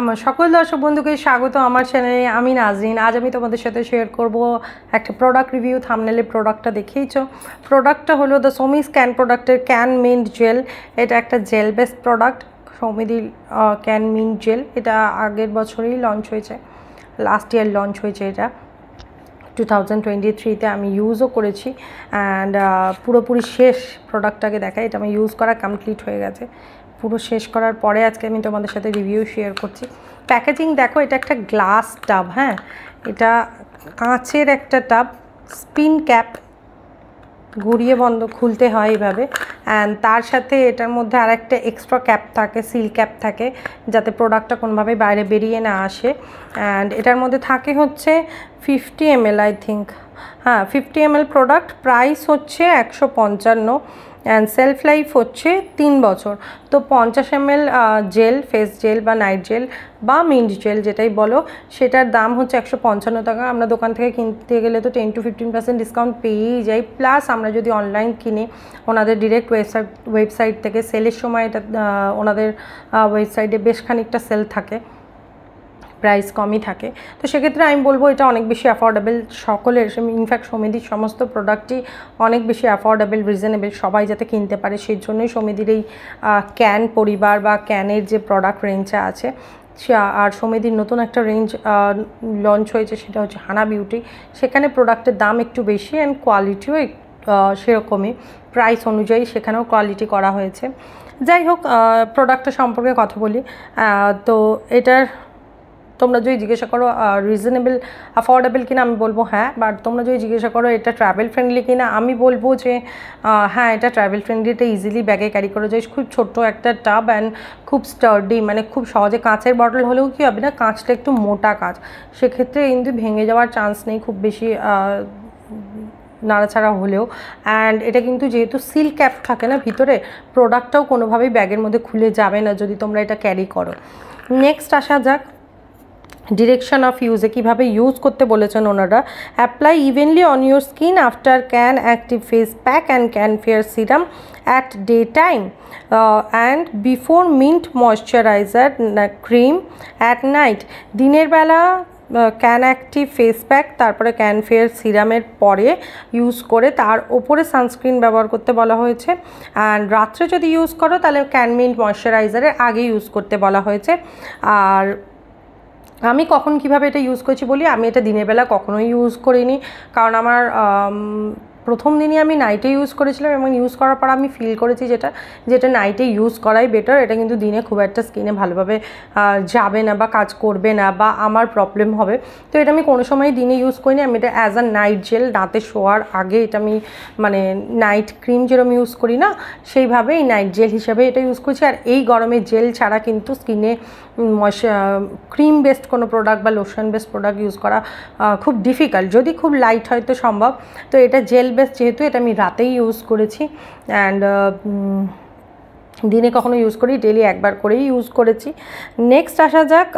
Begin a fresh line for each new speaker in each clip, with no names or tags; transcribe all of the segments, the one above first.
আমার সকল দর্শক বন্ধুকে স্বাগত আমার চ্যানেলে আমি নাজরিন আজ আমি তোমাদের সাথে শেয়ার করব একটা প্রোডাক্ট রিভিউ থামনেলে প্রোডাক্টটা দেখেইছ প্রোডাক্টটা হলো দ্য সোমি স্ক্যান প্রোডাক্টের ক্যান মিন্ট জেল এটা একটা জেল বেসড প্রোডাক্ট সোমিদি ক্যান মিন্ট জেল এটা আগের বছরেই লঞ্চ হয়েছে লাস্ট ইয়ার লঞ্চ হয়েছে এটা টু থাউজেন্ড টোয়েন্টি থ্রিতে আমি ইউজও করেছি অ্যান্ড পুরোপুরি শেষ প্রোডাক্টটাকে দেখায় এটা আমি ইউজ করা কমপ্লিট হয়ে গেছে পুরো শেষ করার পরে আজকে আমি তোমাদের সাথে রিভিউ শেয়ার করছি প্যাকেজিং দেখো এটা একটা গ্লাস টাব হ্যাঁ এটা কাঁচের একটা টাব স্পিন ক্যাপ ঘুরিয়ে বন্ধ খুলতে হয় এইভাবে অ্যান্ড তার সাথে এটার মধ্যে আর একটা এক্সট্রা ক্যাপ থাকে সিল ক্যাপ থাকে যাতে প্রোডাক্টটা কোনোভাবে বাইরে বেরিয়ে না আসে অ্যান্ড এটার মধ্যে থাকে হচ্ছে ফিফটি এম আই থিঙ্ক হ্যাঁ ফিফটি এম প্রোডাক্ট প্রাইস হচ্ছে একশো পঞ্চান্ন অ্যান্ড সেলফ লাইফ হচ্ছে তিন বছর তো পঞ্চাশ এম জেল ফেস জেল বা নাইট জেল বা মিন্ট জেল যেটাই বলো সেটার দাম হচ্ছে একশো পঞ্চান্ন টাকা আমরা দোকান থেকে কিনতে গেলে তো ten to fifteen percent discount পেয়েই যাই প্লাস আমরা যদি অনলাইন কিনি ওনাদের ডিরেক্ট ওয়েবসাইট ওয়েবসাইট থেকে সেলের সময় এটা ওনাদের ওয়েবসাইটে বেশ খানিকটা সেল থাকে প্রাইস কমই থাকে তো সেক্ষেত্রে আমি বলবো এটা অনেক বেশি অ্যাফোর্ডেবল সকলের ইনফ্যাক্ট সমিতির সমস্ত প্রোডাক্টই অনেক বেশি অ্যাফোর্ডেবল রিজনেবল সবাই যাতে কিনতে পারে সেই জন্যই সমিতির এই ক্যান পরিবার বা ক্যানের যে প্রোডাক্ট রেঞ্জটা আছে আর সমিতির নতুন একটা রেঞ্জ লঞ্চ হয়েছে সেটা হচ্ছে হানা বিউটি সেখানে প্রোডাক্টের দাম একটু বেশি অ্যান্ড কোয়ালিটিও সেরকমই প্রাইস অনুযায়ী সেখানেও কোয়ালিটি করা হয়েছে যাই হোক প্রোডাক্টটা সম্পর্কে কথা বলি তো এটার তোমরা যদি জিজ্ঞাসা করো রিজনেবল অ্যাফোর্ডেবল কিনা আমি বলবো হ্যাঁ বাট তোমরা যদি জিজ্ঞাসা করো এটা ট্রাভেল ফ্রেন্ডলি কিনা আমি বলবো যে হ্যাঁ এটা ট্রাভেল ফ্রেন্ডলি এটা ইজিলি ব্যাগে ক্যারি করা যায় খুব ছোট্ট একটা টাব অ্যান্ড খুব স্টার্ডি মানে খুব সহজে কাঁচের বটল হলেও কি হবে না কাঁচটা একটু মোটা কাঁচ সেক্ষেত্রে কিন্তু ভেঙে যাওয়ার চান্স নেই খুব বেশি নাড়াছাড়া হলেও অ্যান্ড এটা কিন্তু যেহেতু সিল ক্যাপ থাকে না ভিতরে প্রোডাক্টটাও কোনোভাবেই ব্যাগের মধ্যে খুলে যাবে না যদি তোমরা এটা ক্যারি করো নেক্সট আসা যাক ডিরেকশন অফ ইউজে কীভাবে ইউজ করতে বলেছেন ওনারা apply evenly on your skin after can active face pack and can fair serum at day time and before mint moisturiser cream at night দিনের বেলা ক্যান অ্যাক্টিভ ফেস প্যাক তারপরে can fair সিরামের পরে use করে তার ওপরে sunscreen ব্যবহার করতে বলা হয়েছে অ্যান্ড রাত্রে যদি ইউজ করো তাহলে ক্যান মিন্ট ময়শ্চারাইজারের আগে ইউজ করতে বলা হয়েছে আর আমি কখন কিভাবে এটা ইউজ করেছি বলি আমি এটা দিনের বেলা কখনোই ইউজ করিনি কারণ আমার প্রথম দিনই আমি নাইটে ইউজ করেছিলাম এবং ইউজ করার পর আমি ফিল করেছি যেটা যেটা নাইটে ইউজ করাই বেটার এটা কিন্তু দিনে খুব একটা স্কিনে ভালোভাবে যাবে না বা কাজ করবে না বা আমার প্রবলেম হবে তো এটা আমি কোনো সময় দিনে ইউজ করিনি আমি এটা অ্যাজ আ নাইট জেল রাতে শোয়ার আগে এটা আমি মানে নাইট ক্রিম যেরকম ইউজ করি না সেইভাবে এই নাইট জেল হিসাবে এটা ইউজ করছি আর এই গরমে জেল ছাড়া কিন্তু স্কিনে ক্রিম বেসড কোনো প্রোডাক্ট বা লোশন বেসড প্রোডাক্ট ইউজ করা খুব ডিফিকাল্ট যদি খুব লাইট হয় তো সম্ভব তো এটা জেল ব্যাস যেহেতু এটা আমি রাতেই ইউজ করেছি অ্যান্ড দিনে কখনো ইউজ করি ডেলি একবার করেই ইউজ করেছি নেক্সট আসা যাক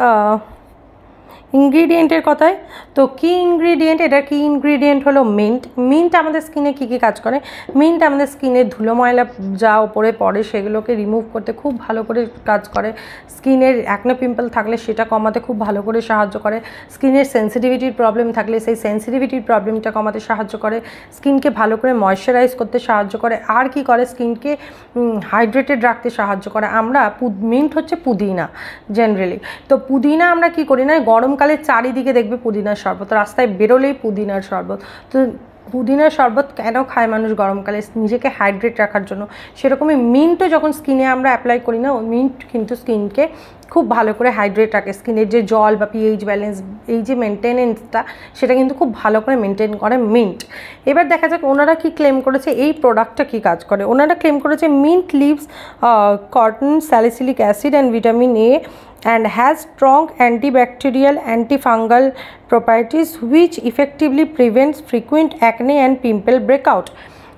ইনগ্রিডিয়েন্টের কথায় তো কি ইনগ্রিডিয়েন্ট এটা কি ইনগ্রিডিয়েন্ট হলো মিন্ট মিন্ট আমাদের স্কিনে কি কি কাজ করে মিন্ট আমাদের স্কিনে ধুলো ময়লা যা ওপরে পড়ে সেগুলোকে রিমুভ করতে খুব ভালো করে কাজ করে স্কিনের একনো পিম্পল থাকলে সেটা কমাতে খুব ভালো করে সাহায্য করে স্কিনের সেন্সিটিভিটির প্রবলেম থাকলে সেই সেন্সিটিভিটির প্রবলেমটা কমাতে সাহায্য করে স্কিনকে ভালো করে ময়শ্চারাইজ করতে সাহায্য করে আর কি করে স্কিনকে হাইড্রেটেড রাখতে সাহায্য করে আমরা মিন্ট হচ্ছে পুদিনা জেনারেলি তো পুদিনা আমরা কি করি না গরম গরমকালে চারিদিকে দেখবে পুদিনার শরবত রাস্তায় বেরোলেই পুদিনার শরবত তো পুদিনার শরবত কেন খায় মানুষ গরমকালে নিজেকে হাইড্রেট রাখার জন্য সেরকমই মিন্টও যখন স্কিনে আমরা অ্যাপ্লাই করি না মিন্ট কিন্তু স্কিনকে খুব ভালো করে হাইড্রেট রাখে স্কিনের যে জল বা পিএইচ ব্যালেন্স এই যে মেনটেনেন্সটা সেটা কিন্তু খুব ভালো করে মেনটেন করে মিন্ট এবার দেখা যাক ওনারা কি ক্লেম করেছে এই প্রোডাক্টটা কি কাজ করে ওনারা ক্লেম করেছে mint leaves cotton salicylic acid and vitamin A strong antibacterial antibacterial antifungal properties which effectively prevents frequent acne and pimple breakout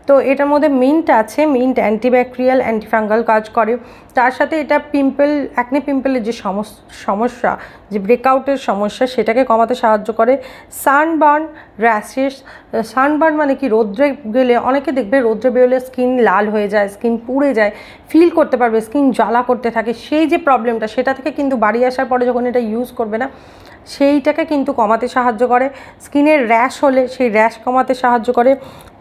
তো এটার মধ্যে মিন্ট আছে মিন্ট অ্যান্টিব্যাকটেরিয়াল অ্যান্টিফাঙ্গাল কাজ করে তার সাথে এটা পিম্পল অ্যাকনে পিম্পলের যে সমস্যা যে ব্রেকআউটের সমস্যা সেটাকে কমাতে সাহায্য করে সানবার্ন র্যাশেস সানবার্ন মানে কি রোদ্রে গেলে অনেকে দেখবে রোদ্রে বেরোলে স্কিন লাল হয়ে যায় স্কিন পুড়ে যায় ফিল করতে পারবে স্কিন জ্বালা করতে থাকে সেই যে প্রবলেমটা সেটা থেকে কিন্তু বাড়ি আসার পরে যখন এটা ইউজ করবে না সেইটাকে কিন্তু কমাতে সাহায্য করে স্কিনের র্যাশ হলে সেই র্যাশ কমাতে সাহায্য করে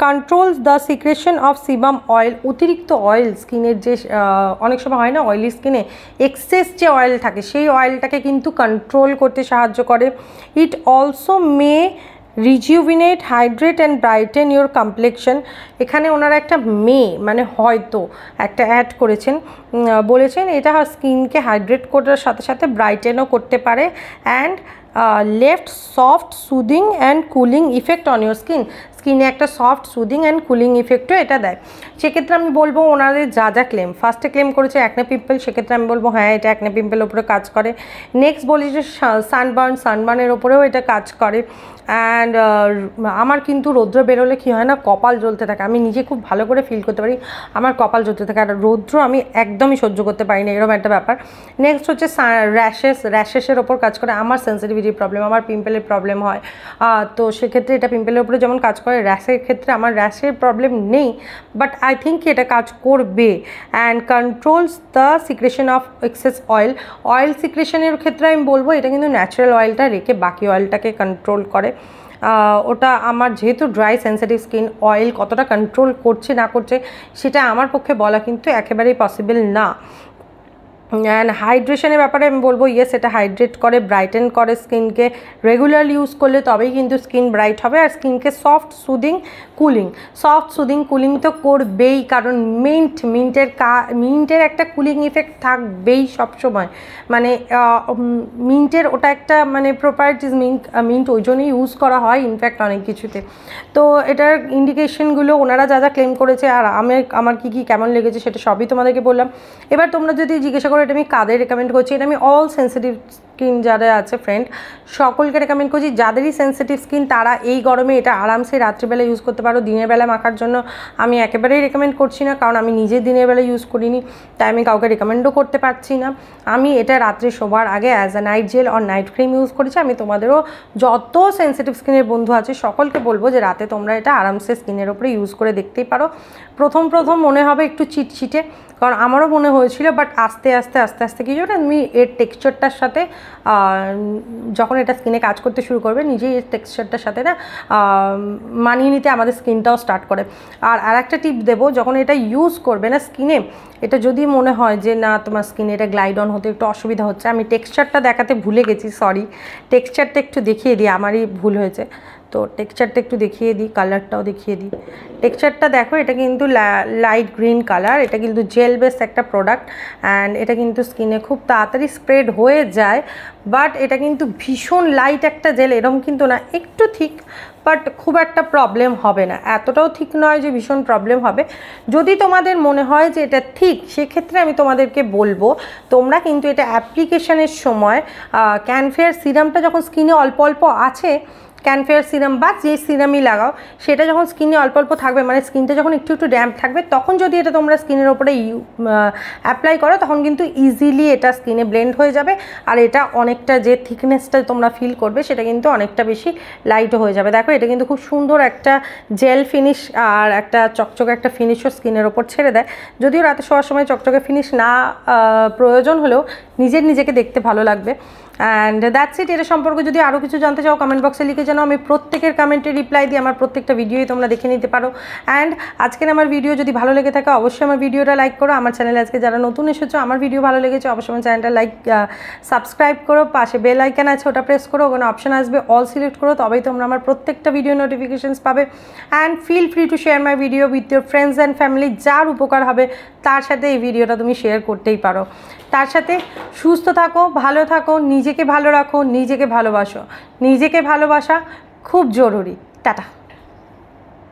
controls the secretion of sebum oil অতিরিক্ত অয়েল স্কিনের যে অনেক সময় হয় না অয়েলি স্কিনে এক্সেস যে অয়েল থাকে সেই অয়েলটাকে কিন্তু কন্ট্রোল করতে সাহায্য করে it also may rejuvenate hydrate and brighten your complexion এখানে ওনারা একটা মে মানে হয়তো একটা অ্যাড করেছেন বলেছেন এটা স্কিনকে হাইড্রেট করার সাথে সাথে ব্রাইটেনও করতে পারে and Uh, left soft soothing and cooling effect on your skin স্কিনে একটা সফট সুদিং অ্যান্ড কুলিং ইফেক্টও এটা দেয় সেক্ষেত্রে আমি বলবো ওনাদের যা যা ক্লেম ফার্স্টে ক্লেম করেছে অ্যাকনে পিম্পল সেক্ষেত্রে আমি বলবো হ্যাঁ এটা অ্যাকনে পিম্পলের উপরে কাজ করে নেক্সট বলি যে সানবার্ন সানবার্নের ওপরেও এটা কাজ করে অ্যান্ড আমার কিন্তু রৌদ্র বেরোলে কী হয় না কপাল জ্বলতে থাকে আমি নিজে খুব ভালো করে ফিল করতে পারি আমার কপাল জ্বলতে থাকে আর রৌদ্র আমি একদমই সহ্য করতে পারি না এরকম একটা ব্যাপার নেক্সট হচ্ছে র্যাশেস র্যাশেসের ওপর কাজ করে আমার সেন্সিটিভিটির প্রবলেম আমার পিম্পলের প্রবলেম হয় তো সেক্ষেত্রে এটা পিম্পলের ওপরে যেমন কাজ করে করে র্যাশের ক্ষেত্রে আমার র্যাশের প্রবলেম নেই বাট আই থিঙ্ক এটা কাজ করবে and controls the secretion of excess oil oil সিক্রেশনের ক্ষেত্রে আমি বলবো এটা কিন্তু ন্যাচারাল অয়েলটা রেখে বাকি অয়েলটাকে কন্ট্রোল করে ওটা আমার যেহেতু ড্রাই সেন্সিটিভ স্কিন অয়েল কতটা কন্ট্রোল করছে না করছে সেটা আমার পক্ষে বলা কিন্তু একেবারেই পসিবল না অ্যান্ড হাইড্রেশনের ব্যাপারে আমি বলবো ইয়েস এটা হাইড্রেট করে ব্রাইটেন করে স্কিনকে রেগুলার ইউজ করলে তবেই কিন্তু স্কিন ব্রাইট হবে আর স্কিনকে soft soothing cooling soft soothing cooling তো করবেই কারণ মিন্ট মিন্টের কা মিন্টের একটা কুলিং ইফেক্ট থাকবেই সবসময় মানে মিন্টের ওটা একটা মানে প্রপার্টিস মিন্ট মিন্ট ওই জন্যই ইউজ করা হয় ইনফ্যাক্ট অনেক কিছুতে তো এটার ইন্ডিকেশনগুলো ওনারা যা যা ক্লেম করেছে আর আমি আমার কী কী কেমন লেগেছে সেটা সবই তোমাদেরকে বললাম এবার তোমরা যদি জিজ্ঞাসা এটা আমি কাদের রেকমেন্ড করছি এটা আমি অল সেন্সিটিভ স্কিন যারা আছে ফ্রেন্ড সকলকে রেকমেন্ড করছি যাদেরই সেন্সিটিভ স্কিন তারা এই গরমে এটা আরামসে রাত্রিবেলা ইউজ করতে পারো দিনের বেলা মাখার জন্য আমি একেবারেই রেকমেন্ড করছি না কারণ আমি নিজে দিনের বেলা ইউজ করিনি তাই আমি কাউকে রেকমেন্ডও করতে পারছি না আমি এটা রাত্রে শোবার আগে as a night gel or night cream use করেছি আমি তোমাদেরও যত সেন্সিটিভ স্কিনের বন্ধু আছে সকলকে বলবো যে রাতে তোমরা এটা আরামসে স্কিনের ওপরে ইউজ করে দেখতেই পারো প্রথম প্রথম মনে হবে একটু চিটচিটে কারণ আমারও মনে হয়েছিল বাট আস্তে আস্তে আস্তে আস্তে কি জানো আমি এর টেক্সচারটার সাথে যখন এটা স্কিনে কাজ করতে শুরু করবে নিজেই এর টেক্সচারটার সাথে না মানিয়ে নিতে আমাদের স্কিনটাও স্টার্ট করে আর আর একটা টিপ দেবো যখন এটা ইউজ করবে না স্কিনে এটা যদি মনে হয় যে না তোমার স্কিনে এটা গ্লাইড অন হতে একটু অসুবিধা হচ্ছে আমি টেক্সচারটা দেখাতে ভুলে গেছি সরি টেক্সচারটা একটু দেখিয়ে দিই আমারই ভুল হয়েছে তো টেক্সচারটা একটু দেখিয়ে দিই কালারটাও দেখিয়ে দিই টেক্সচারটা দেখো এটা কিন্তু লাইট গ্রিন কালার এটা কিন্তু জেল বেস একটা প্রোডাক্ট অ্যান্ড এটা কিন্তু স্কিনে খুব তাড়াতাড়ি স্প্রেড হয়ে যায় বাট এটা কিন্তু ভীষণ লাইট একটা জেল এরম কিন্তু না একটু থিক বাট খুব একটা প্রবলেম হবে না এতটাও ঠিক নয় যে ভীষণ প্রবলেম হবে যদি তোমাদের মনে হয় যে এটা ঠিক সেক্ষেত্রে আমি তোমাদেরকে বলবো তোমরা কিন্তু এটা অ্যাপ্লিকেশনের সময় ক্যানফেয়ার সিরামটা যখন স্কিনে অল্প অল্প আছে ক্যানফেয়ার সিরাম বা যে সিরামই লাগাও সেটা যখন স্কিনে অল্প অল্প থাকবে মানে স্কিনটা যখন একটু একটু ড্যাম্প থাকবে তখন যদি এটা তোমরা স্কিনের ওপরে অ্যাপ্লাই করো তখন কিন্তু ইজিলি এটা স্কিনে ব্লেন্ড হয়ে যাবে আর এটা অনেকটা যে থিকনেসটা তোমরা ফিল করবে সেটা কিন্তু অনেকটা বেশি লাইটও হয়ে যাবে দেখো এটা কিন্তু খুব সুন্দর একটা জেল ফিনিশ আর একটা চকচকে একটা ফিনিশও স্কিনের ওপর ছেড়ে দেয় যদিও রাতে শোয়ার সময় চকচকে ফিনিশ না প্রয়োজন হলেও নিজের নিজেকে দেখতে ভালো লাগবে অ্যান্ড দ্যাটস ইট এটা সম্পর্কে যদি আরও কিছু জানতে চাও কমেন্ট বক্সে লিখে জানো আমি প্রত্যেকের কমেন্টে রিপ্লাই দিয়ে আমার প্রত্যেকটা ভিডিওই তোমরা দেখে নিতে পারো অ্যান্ড আজকের আমার ভিডিও যদি ভালো লেগে থাকে অবশ্যই আমার ভিডিওটা লাইক করো আমার চ্যানেলে আজকে যারা নতুন এসেছো আমার ভিডিও ভালো লেগেছে অবশ্যই আমার চ্যানেলটা লাইক সাবস্ক্রাইব করো পাশে বেল আইকান আছে ওটা প্রেস করো ওখানে অপশান আসবে অল সিলেক্ট করো তবেই তোমরা আমার প্রত্যেকটা ভিডিও নোটিফিকেশানস পাবে and feel free to share my video with your friends and family যার উপকার হবে তার সাথে এই ভিডিওটা তুমি শেয়ার করতেই পারো তার সাথে সুস্থ থাকো ভালো থাকো নিজে নিজেকে ভালো রাখো নিজেকে ভালোবাসো নিজেকে ভালোবাসা খুব জরুরি টাটা